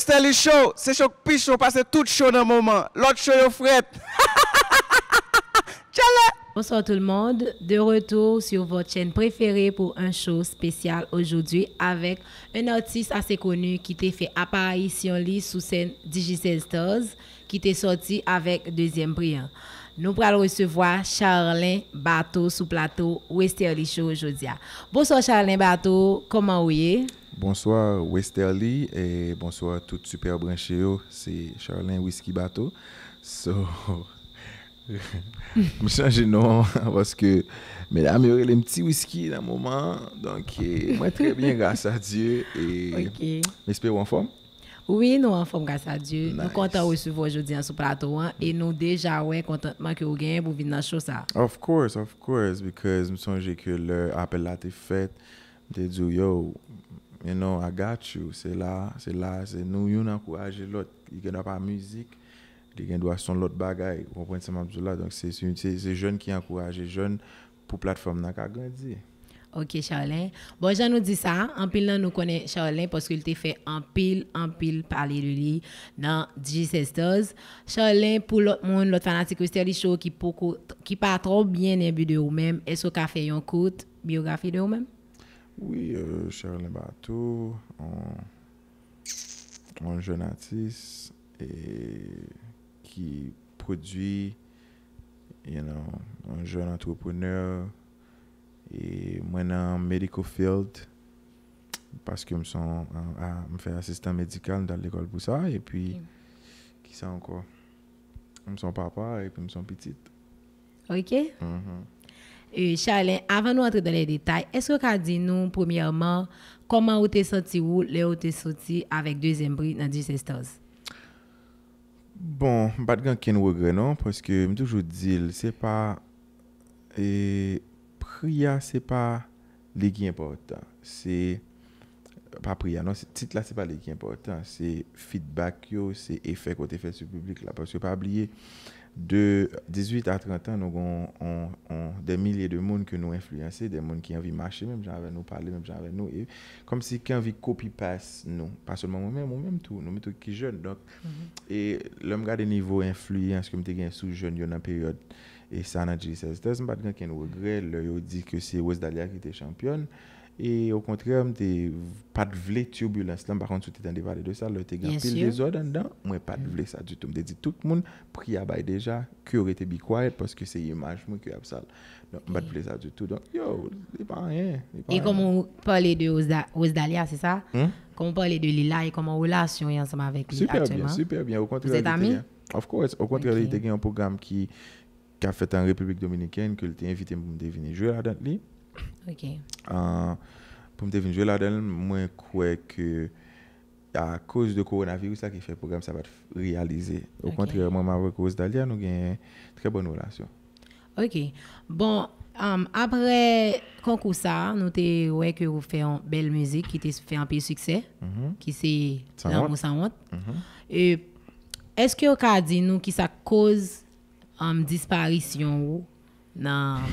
Estelle Show, c'est chaud que chaud, parce que tout chaud dans le moment. L'autre chaud est fret. Bonsoir tout le monde, de retour sur votre chaîne préférée pour un show spécial aujourd'hui avec un artiste assez connu qui t'a fait apparition sous scène Digicel Stars qui t'est sorti avec deuxième brillant. Nous allons recevoir Charlin Bateau sous plateau Westerly Show aujourd'hui. Bonsoir Charlin Bateau, comment vous êtes Bonsoir Westerly e bonsoir tout super branche yo. Se Charlene Whiskey Bato. So, mwen chanje nou an. Voske mwen ame ore le mti whisky nan mouman. Donke mwen trebyen gasa Diyo. E mespè wan fom? Oui, nou an fom gasa Diyo. Nou kontan wosu vwa jodi an sou prato wan. E nou deja wen kontantman ki ou gen pou vin nan chosa. Of course, of course. Because mwen chanje ki apel la te fet. Te djou yo ou. you know, I got you. C'est là, c'est là, c'est nous, yon encourager l'autre. Il n'y a pas de musique, il doit son l'autre bagaille. Vous comprenez ce que dire? Donc, c'est les jeunes qui encouragent les jeunes pour la plateforme n'a la Ok, Charlin. Bon, j'en nous dis ça. En pile, nous connaissons Charlin parce qu'il t'a fait en pile, en pile parler de lui dans G-Sisters. Charlin, pour l'autre monde, l'autre fanatique les Show qui qui pas trop bien de vous-même, est-ce que vous avez fait une courte biographie de vous-même? Ouye, euh, Sherlyn Bato, an jounatis ki prodwi, yon an joun antroponeur, mwen nan medical field, paske mwen son a mwen fè asistan medikal dan l'ekol Bousaie, ki sa anko, mwen son papa, mwen son pitit. Ouyeke? Et avant de nous entrer dans les détails, est-ce que tu dit nous, premièrement, comment tu es senti ou tu sorti avec deuxième prix dans 10 instances? Bon, pas de regret, non, parce que je toujours ce c'est pas. Et prière, c'est pas les qui important. C'est pas prière, non, titre là, c'est pas les qui important. C'est feedback, c'est effet qu'on fait sur le public là, parce que pas oublier de 18 à 30 ans, nous avons des milliers de monde que nous influencer des monde qui ont envie de marcher, même j'avais nous parler, même j'avais nous. Et comme si qui ont envie de passe nous. Pas seulement moi-même, moi-même tout. Nous sommes qui jeunes. Donc, mm-hmm. Et l'homme garde niveau influence que nous avons hein, sous jeune dans la période. Et ça, dans 16 je ne pas de regret. Il dit que c'est West Dalia qui était championne. Et au contraire, je pas de vle turbulence. Là, par contre, si tu dans des vallées de ça, là, tu grand pile des ordres dedans. Moi, pas de mm. vle ça du tout. Je dis tout le monde, prie bail déjà, que aurait été quiet parce que c'est l'image moi qui a ça. Donc, pas de ça du tout. Donc, yo, c'est pas rien. Et comme on parlait de Osdalia, c'est ça? Hmm? Comme on parlait de Lila et comment relation est ensemble avec lui Super bien, super bien. Au contraire, Vous êtes amis? Of course. Au contraire, il y a un programme qui a fait en République dominicaine que été invité pour me deviner jouer là-dedans. Ok. Euh, pour me devenir là-dedans, moi, je crois que à cause de coronavirus, ça qui fait programme, ça va être réalisé. Au contraire, moi, avec cause d'Alia, nous avons une très bonne relation. Ok. Bon, um, après concours ça, nous avons ouais, que vous faites une belle musique qui a fait un peu succès, mhm. qui c'est mhm. Est-ce que vous avez dit nous qui ça cause une um, disparition dans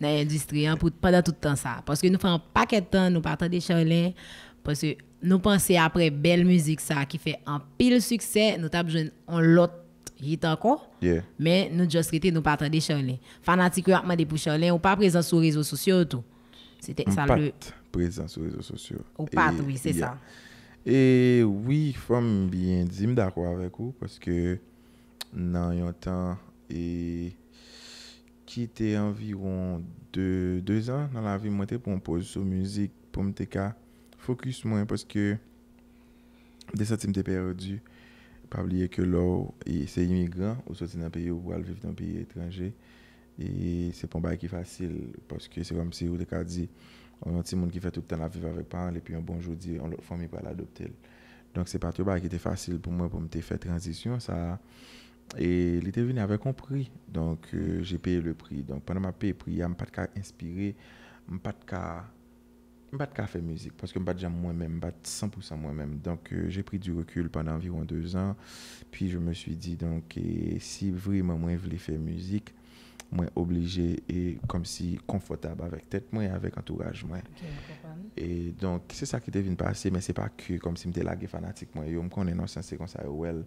dans l'industrie hein, pour, pendant tout le temps ça. Parce que nous faisons un paquet de temps, nous partons des Charlin, parce que nous pensons après belle musique ça qui fait un pile succès, nous besoin d'un lot hit encore. Mais nous juste nous partons des chalins. Fanatiques des pour Charlin, ou pas présents sur les réseaux sociaux tout. C'était ça le. Présent sur les réseaux sociaux. Ou pas, oui, c'est ça. Et oui, femme bien dit, je d'accord avec vous parce que dans un temps, et ki te environ 2 an nan la vi mwete pou mpoj sou mwizik pou mte ka fokus mwen poske de sa tim te perodu pa blye ke lor se imigran ou sa ti nan peyi ou wale viv nan peyi etranje e se pon bay ki fasil poske se konm si ou de ka di an ti moun ki fay tout an la viv avèk pan epi an bon jodi an lor fom mi pral adoptel donk se patro bay ki te fasil pou mwen pou mte fay transisyon sa E li te vini ave kompri Donk euh, jè paye le pri Donk panan ma paye pri Yè m pat ka inspire M pat ka fè müzik Paske m bat jan mwen men M bat 100% mwen men Donk jè pri du rekul Panan environ 2 an Pi jè me swi di Donk si vri mwen mwen vli fè müzik Mwen oblije E kom si konfotab Avek tèt mwen Avek antouraj mwen E donk se sa ki te vini pasi Men se pa kye Kom si m te lage fanatik mwen Yon konen anse Anse kon sa e wel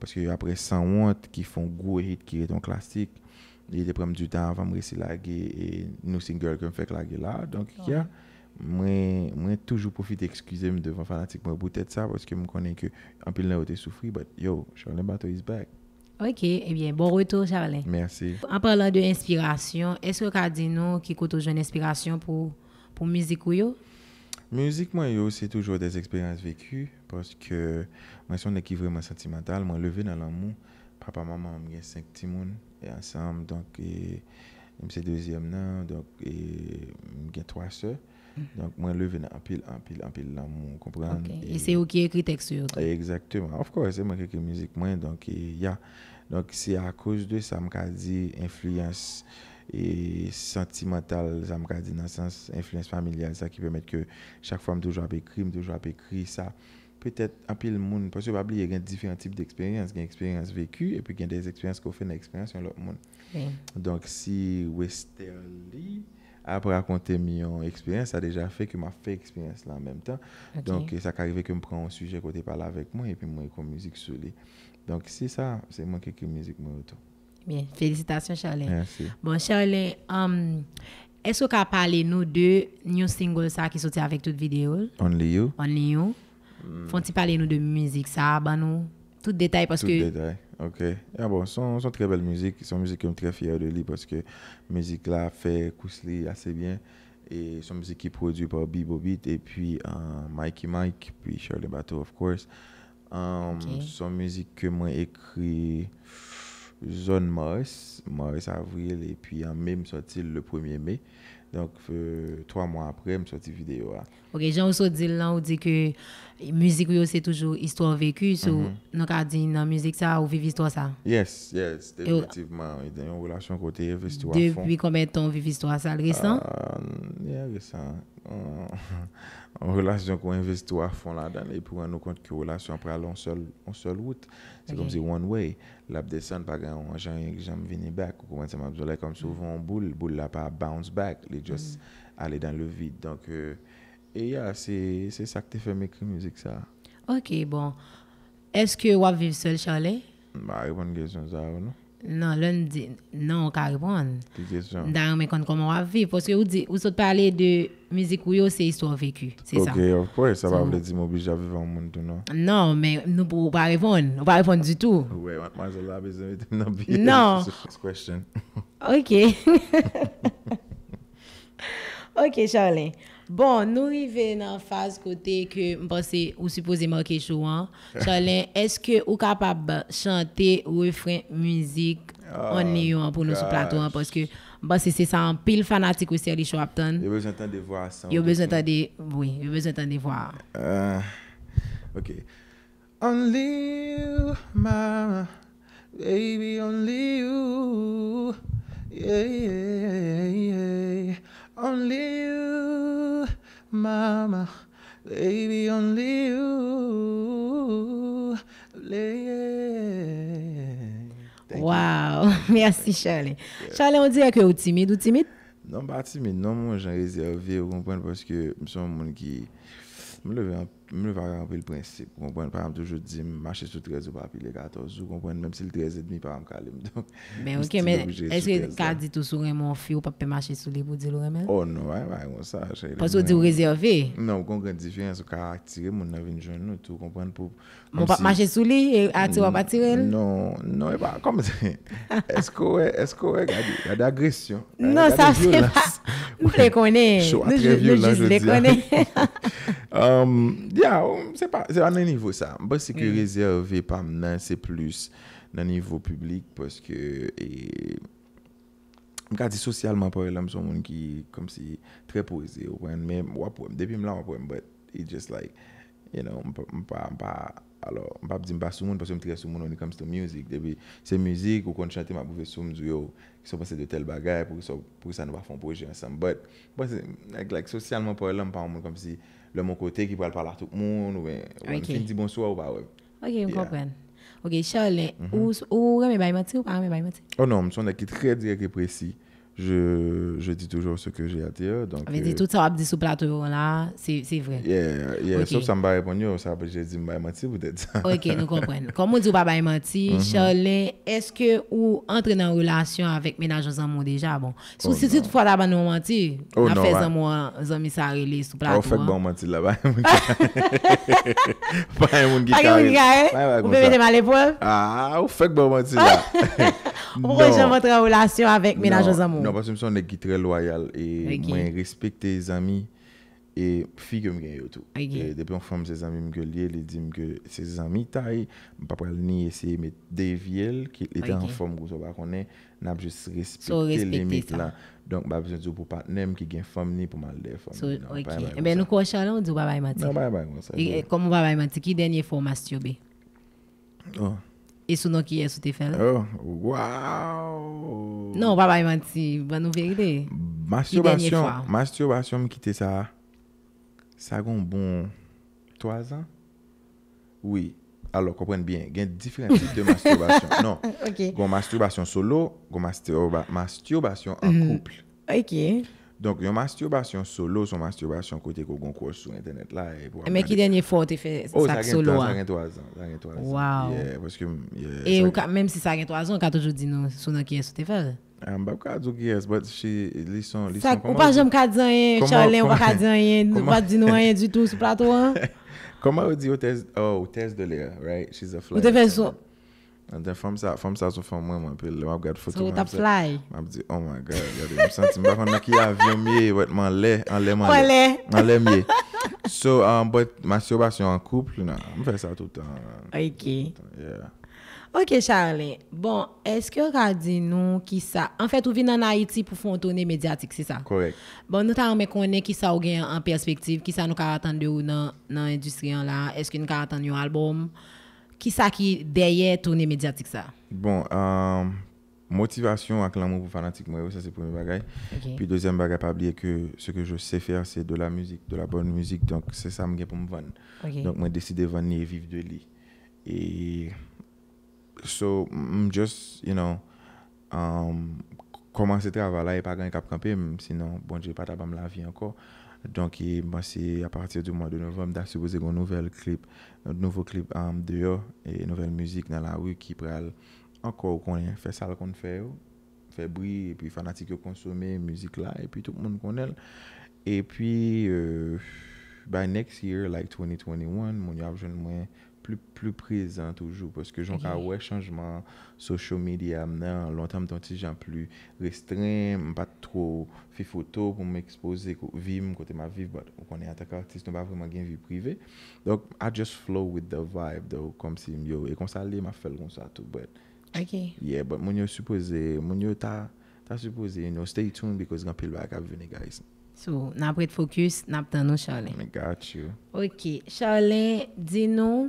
Parce que après 100 honte, qui font go hit qui est un classique, il du temps avant de réussir la et nous single me fait la là. Donc, je y moi moi toujours profite d'excuser devant fanatique pour ça parce que je connais que en pile là été souffri but yo Charlene Bateau is back. OK, eh bien bon retour Charlene. Merci. En parlant d'inspiration, est-ce que tu as dit nous qui aux jeune inspiration pour pour musique ou yo? Musique, moi, c'est toujours des expériences vécues parce que moi, je suis est qui vraiment sentimental, moi, levé dans l'amour, papa, maman, on a cinq petits et ensemble, donc, et, c'est deuxième nan, donc, et, j'ai trois soeurs. Mm-hmm. Donc, moi, levé dans un pile, un pile, un pile l'amour, comprendre. Et, et c'est vous qui écrit texte Exactement. Of course, c'est moi qui écris musique, moi, donc, il y a. Donc, c'est à cause de ça, me dit influence et sentimental, ça me dit dans le sens influence familiale, ça qui permet que chaque fois, je toujours écrit, je toujours écrit ça. Peut-être un peu le monde, parce que pas oublier, il y a différents types d'expériences, il y a expériences vécue et puis il y a des expériences qu'on fait dans l'expérience dans l'autre monde. Donc, si Westerly a raconté mon expérience, ça a déjà fait que m'a fait expérience en même temps. Donc, ça arrive que me prend un sujet côté parler avec moi et puis moi, comme musique sur lui. Donc, c'est ça, c'est moi qui écris musique, moi autour. Bien, félicitations, Charlene. Merci. Bon, Charlene, um, est-ce que vous parlez nous de new single ça qui sorti avec toute vidéo? Only You. Only You. faut mm. Font-ils parler nous de musique ça, ben nous, tout détail parce tout que. Ok. Ah bon, son, sont très belle musique, son musique, que je suis très fier de lui parce que musique là fait Kousli assez bien et son musique qui est produite par Bibo Beat et puis euh, Mikey Mike, puis Charlie Bateau, of course. Um, Son musique que moi écrit. zon Mors, Mors Avril epi an me msotil le 1e euh, me donk fè 3 mwa apre msotil video la. Ok, jan ou sotil lan ou di ke... Muzik yo se toujou istwa veku sou mhm. nou ka di nan muzik sa ou vivi istwa sa? Yes, yes, definitivman. Yon relasyon kote yon vivi istwa sa. Depi komet ton vivi istwa sa lresan? Yon relasyon kote yon vivi istwa sa lresan la dan. Yon relasyon kote yon relasyon pralon sol wout. Se konzi one way. Lap desan pa gen yon jan yon jam vini back. Konwen se map zole kom souvan boule. Boule la pa bounce back. Li mm. just ale dan le vide. Don ke... Euh, E ya, se sak te fe meki mouzik sa. Ok, bon. Eske wap viv sel, Charley? Ba, repon genjon zav, no? Non, lon di, non, ka repon. Ti genjon? Dan yon men kont koman wap viv. Poske ou sot pale de mouzik ou yo se istouan veku, se sa. Ok, of course, a wap le di mou bi jav viva ou moun tou, no? Non, men, ou pa repon, ou pa repon di tou. Ouwe, man, man, zol la bezem, iti nopi. Non. non. Question. Ok. Ok, Charley. Bon, nous arrivons dans la phase côté que je pense ou supposé marquer chouan. Hein. Charlene, est-ce que vous êtes capable de chanter ou refrain musique oh, en Néon pour nous sur plateau? Hein? Parce que c'est ça un pile fanatique aussi à les shows Il y a besoin d'entendre voir ça. Il y besoin de Oui, il y besoin de voir. Euh, ok. Only you, mama, baby, only you. Yeah, Yeah, yeah, yeah. Only you, mama. Baby, only you. Wow! Merci, Charlie. Charlie, on dirait que vous timide. Vous timide? Non, pas timide. Non, moi, j'ai réservé, vous comprenez, parce que je suis un monde qui. me levait. un peu je ne vais pas le principe. Vous comprenez Par exemple, je dis, je marche sur 13 ou pas, puis les 14, vous comprenez Même si le 13 et demi, par exemple, je donc ben, Mais ok, mais est-ce que le cas dit tout sur mon fils ou pas, peut marcher sur les pour dire le même Oh non, oui, ça. on Parce que tu vous réservé Non, vous comprenez la différence, vous caractérisez, vous avez une jeune, vous comprenez Vous ne pas marcher sur lui et attirer ou Non, non, et pas comme ça. Est-ce que vous avez l'agression Non, ça c'est pas. Vous les connaissez. Je suis très je les connais. Ya, ane nivou sa. Mpa seke rezervi pa mnen se plus nan nivou publik. Poske, mka di sosyalman pou elan mson moun ki kom si trepoze. Mwen mwen wap wap wap wap, depi mla wap wap wap wap. But, it's just like, you know, mpa, mpa, mpa, alo, mpa bdi mpa sou moun. Poske m triya sou moun when it comes to music. Depi, se music, ou kon chante mwa pouve sou mzou yo, ki sou pwese de tel bagay pou sa nou wap fon proje ansan. But, mpa se, like, like, sosyalman pou elan mpa mwen kom si... le mon côté qui va parler à tout le monde ou qui dit bonsoir ou pas. Ouais. Ok, je comprends. Ok, Charles, ou -hmm. ou remets-moi ou pas Oh non, je suis très direct et précis. Je di toujou sò ke jè yate yè. Ve di tout sa wap di sou plato yon la, se vre. Ye, sop sa mba repon yon, oh, sa wap di jè di mba yon mati pwetet. Ok, nou kompren. Kom mwou di wap yon mati, mm-hmm. chalè, eske ou entre nan roulasyon avèk menaj an zan mwou deja, bon. Sou si ti fwa daba nou yon mati, afe zan mwa, zan misare li sou plato yon. Ou fèk bon mati la, bay mwou di kare. Bay mwou di kare, ou bebe de malèp wèv. Ou fèk bon mati la. on rejoint votre relation avec ménage aux amours. Non, parce que je suis un qui très loyal et okay. moi, amis et fille que je tout. Okay. Depuis on forme ses amis, je lui ai dit que ses amis taille, pas pour ni essayer mais dévier qui était en forme que pas connaît, n'a juste respecté les limites là. Donc pas besoin de pour partenaire qui gagne femme ni pour mal des femmes. OK. Et eh ben nous coach on dit bye bye Mathieu. Bye bye comme bye bye Mathieu qui dernier fois masturbé. Oh. E sou nou ki yè sou te fèl? Oh, waw! Non, wabay manti, wabay nou vye gde. Masturbasyon, masturbasyon mi ki te sa, sa goun bon 3 bon an? Oui, alò, kompwen bien, gen diferentite masturbasyon. Non, goun masturbasyon solo, goun masturbasyon an kouple. Mm-hmm. Ok, ok. Donk yon masturbas yon solo sou masturbas yon kote kou goun kwa sou internet la e pou amane. E men ki denye fote fe sak solo an? Ou, zagen toazan. Zagen toazan. Waw. Ye, poske... E, ou ka, menm si zagen toazan, ou ka toujou di nou, sou nan kiye sou te fe? Mbap ka dzou kiye, but she, lison, lison, koman? Sak, ou pa jom ka di an yen, chan len, ou pa ka di an yen, ou pa di nou an yen du tout sou prato an? Koman ou di, ou tez, ou tez de le, right? She's a flyer. Ou te fe sou... And then from sa, from sa sou fam mwen mwen pil, So, fly. oh my God, gade mwen Mwen bakon key ki avyon wet an je le So, um, but masturbasyon an kouple nan, mwen fè sa Ok. yeah. Ok, Charlie. Bon, est-ce que nou ki sa, an fèt en haïti nan Haiti pou fontone mediatik, se sa? Korek. Bon, nou ta an me qui ki sa ou gen an perspektiv, ki sa nou ka de ou nan, nan industri est-ce eske nou album? Qui ça qui derrière tournée médiatique ça Bon, euh, motivation à l'amour pour fanatique moi, ça c'est premier bagage. Okay. Puis deuxième bagage, pas oublier que ce que je sais faire c'est de la musique, de la bonne musique, donc c'est ça que pour me vendre. Donc moi décidé de venir vivre de lui. Et so just, you know, um, commencer travail là et pas gagner cap camper sinon bon j'ai pas me la vie encore. Donk e basi a partir de mwa de novem, da seboze gwen nouvel klip, nouvo klip am um, deyo, e nouvel müzik nan la wik, ki prel anko ou konen. Fesal konen feyo, febri, epi fanatik yo konsome müzik la, epi tout moun konen. Epi, by next year, like 2021, moun yo avjoun mwen, prizant toujou, pweske joun ka wè chanjman social media, mnen lontan mdan ti jan plu restren mpa tro fi foto pou m ekspoze vi m kote ma viv ou konen atak artist, nou ba vreman gen vi prive dok, I just flow with the vibe, do, kom si m yo, e konsa li ma fel kon sa tou, but yeah, but moun yo supose, moun yo ta ta supose, you know, stay tuned because gan pil bak avi vini guys so, napre fokus, nap tan nou Charlin ok, Charlin di nou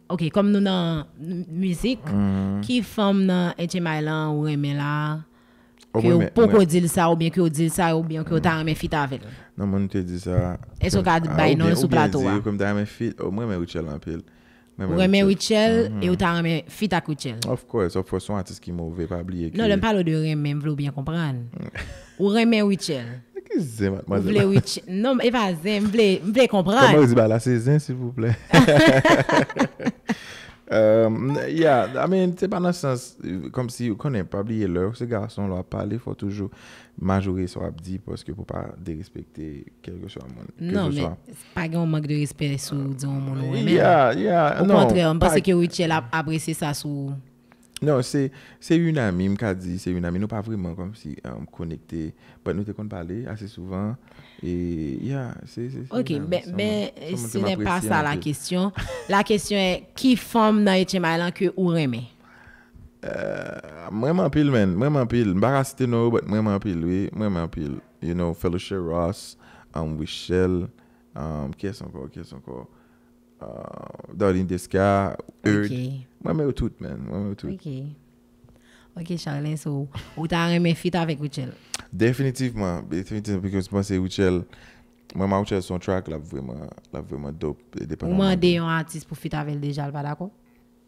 Ok, kom nou nan mwizik, mhm. ki fom nan ete mailan ou reme la, ki ou poko dil sa ou bien, ki ou dil sa ou bien, ki ou tan reme fit avèl. Nan, mwen nou te di sa. E so ka bay non sou plato wa. Ou bien, ou bien di, ou kom ta reme fit, ou reme wichel anpèl. Ou reme wichel, mhm. e ou tan reme fit ak wichel. Of course, of course, wè son atis ki mwen ouve pa bli ekil. Nan, lèm palo de reme, mwen vle ou bien kompran. Ou reme wichel. Mwen ki zem atman zem? Ou vle wichel, nan, mwen e pa zem, mwen vle kompran. Kama ou zi bala Euh, yeah, I mean, tse pa nan sens, kom si yo konen pabliye lor, se gason lor a pale, fwa toujou majore so apdi, poske pou pa de respekte kejo so a moun. Non, men, se pa gen ou mag de respekte sou, diyon, moun. Yeah, yeah, no. Ou kontre, an, bas se ke ou iti el ap aprese sa sou... Non, se yu nan mi, m ka di, se yu nan mi, nou pa vreman konp si konekte, euh, but nou te konp pale ase souvan, e, ya, se, se, se, se. Ok, men, men, se nen pa sa la kestyon, la kestyon e, ki fom nan ete may lan ke ou reme? Euh, mwen man pil men, mwen man pil, mba raste nou, but mwen man pil we, mwen man pil. You know, fellowship Ross, wichel, kese anko, kese anko. Dorin Desca, Erd, mwen mè yon tout men, mwen mè yon tout. Ok. Ok, Charlene, so, ou ta remè fit avèk Wichelle? Definitifman, definitifman, pèkè mwen se panse Wichelle, mwen mè Wichelle son track, la vwèman, la vwèman dope, depenman. Ou mè deyon artiste pou fit avèl dejal, va dako?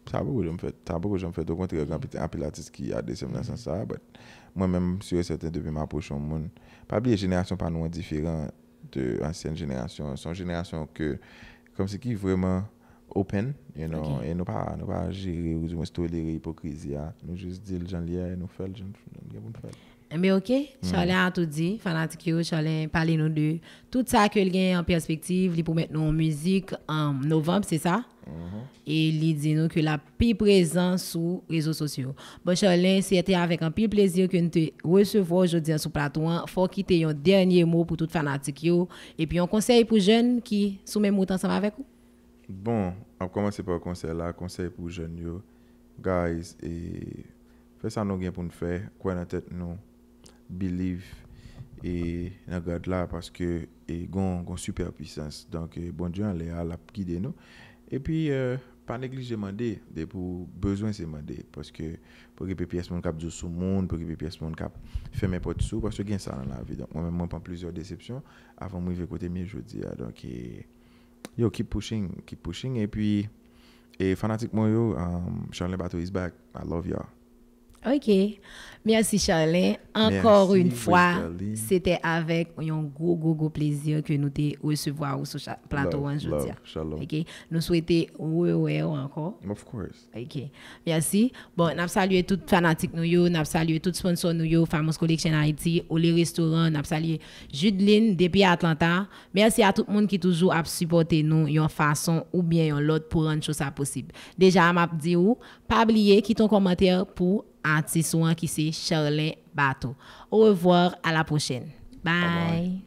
Ta bèk wè jom fèt, ta bèk wè jom fèt, okon trez anpèl artiste ki yadè, se mè nan san sa, mwen mè mèm, si wè sèten, devè kom se ki vremen open, you know, e nou pa, nou pa jiri, ou zi mwen sto liri hipokrizi ya, nou jes di l jan liye, nou fel, jan liye bon fel. Mais eh ok, mm. Charlène a tout dit, fanatique, Charlène, parlez-nous de tout ça que a en perspective, lui pour mettre nos en musique en novembre, c'est ça? Mm-hmm. Et il dit que la plus présente sur les réseaux sociaux. Bon, Charlène, c'était avec un plus plaisir que nous te recevons aujourd'hui sur le plateau. Il hein. faut quitter un dernier mot pour tout fanatique. Et puis, un conseil pour les jeunes qui sont même ensemble avec vous? Bon, on commence par le conseil Conseil pour jeunes, yo. guys, et fais ça pour nous faire, quoi dans la tête nous? believe et regarde là parce que et gon, gon super puissance donc eh, bon Dieu en à la guider nous et puis euh, pas négliger demander de pour besoin c'est demander parce que pour que pièce mon cap sous monde pour que pièce mon cap fait mes portes sous parce que gain ça dans la vie donc moi même moi pas plusieurs déceptions avant moi vivre côté mieux jeudi donc et, eh, yo keep pushing keep pushing et puis et eh, fanatiquement yo euh, Charles Charles Bateau is back I love y'all OK. Merci Charlene. Encore une fois, c'était avec un gros, gros, gros plaisir que nous te recevoir sur le plateau hein, aujourd'hui. OK. Nous souhaitons encore. Of course. OK. Merci. Bon, nous saluons tous les fanatiques, nous saluons tous les sponsors, nous Famous Collection Haïti, Oli les restaurants, nous saluons Judeline depuis Atlanta. Merci à tout le monde qui toujours a supporté nous d'une façon ou bien l'autre, pour rendre ça possible. Déjà, je dis pas oublier, quitte ton commentaire pour artiste qui c'est charlene Bateau. Au revoir, à la prochaine. bye.